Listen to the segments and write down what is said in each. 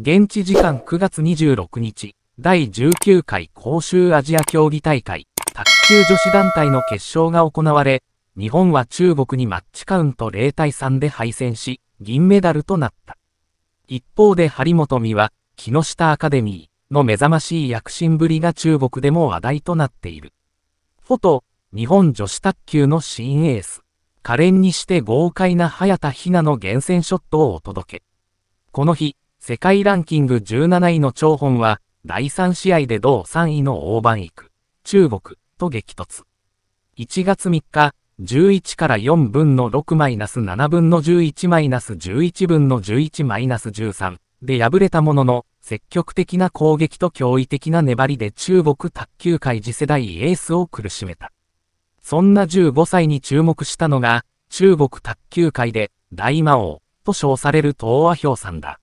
現地時間9月26日、第19回公衆アジア競技大会、卓球女子団体の決勝が行われ、日本は中国にマッチカウント0対3で敗戦し、銀メダルとなった。一方で張本美は、木下アカデミーの目覚ましい躍進ぶりが中国でも話題となっている。フォト、日本女子卓球の新エース、可憐にして豪快な早田ひなの厳選ショットをお届け。この日、世界ランキング17位の張本は、第3試合で同3位の大盤行く、中国、と激突。1月3日、11から4分の6マイナス7分の11マイナス11分の11マイナス13で敗れたものの、積極的な攻撃と驚異的な粘りで中国卓球界次世代エースを苦しめた。そんな15歳に注目したのが、中国卓球界で大魔王と称される東和氷さんだ。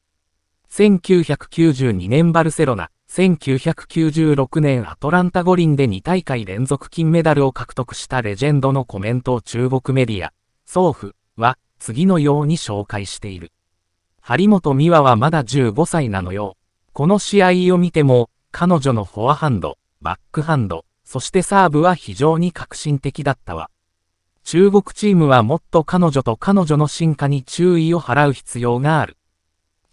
1992年バルセロナ、1996年アトランタ五輪で2大会連続金メダルを獲得したレジェンドのコメントを中国メディア、総フは次のように紹介している。張本美和はまだ15歳なのよ。この試合を見ても、彼女のフォアハンド、バックハンド、そしてサーブは非常に革新的だったわ。中国チームはもっと彼女と彼女の進化に注意を払う必要がある。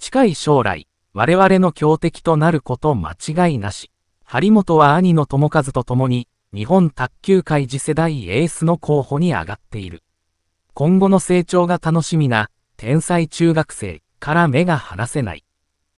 近い将来、我々の強敵となること間違いなし。張本は兄の友和と共に、日本卓球界次世代エースの候補に上がっている。今後の成長が楽しみな、天才中学生から目が離せない。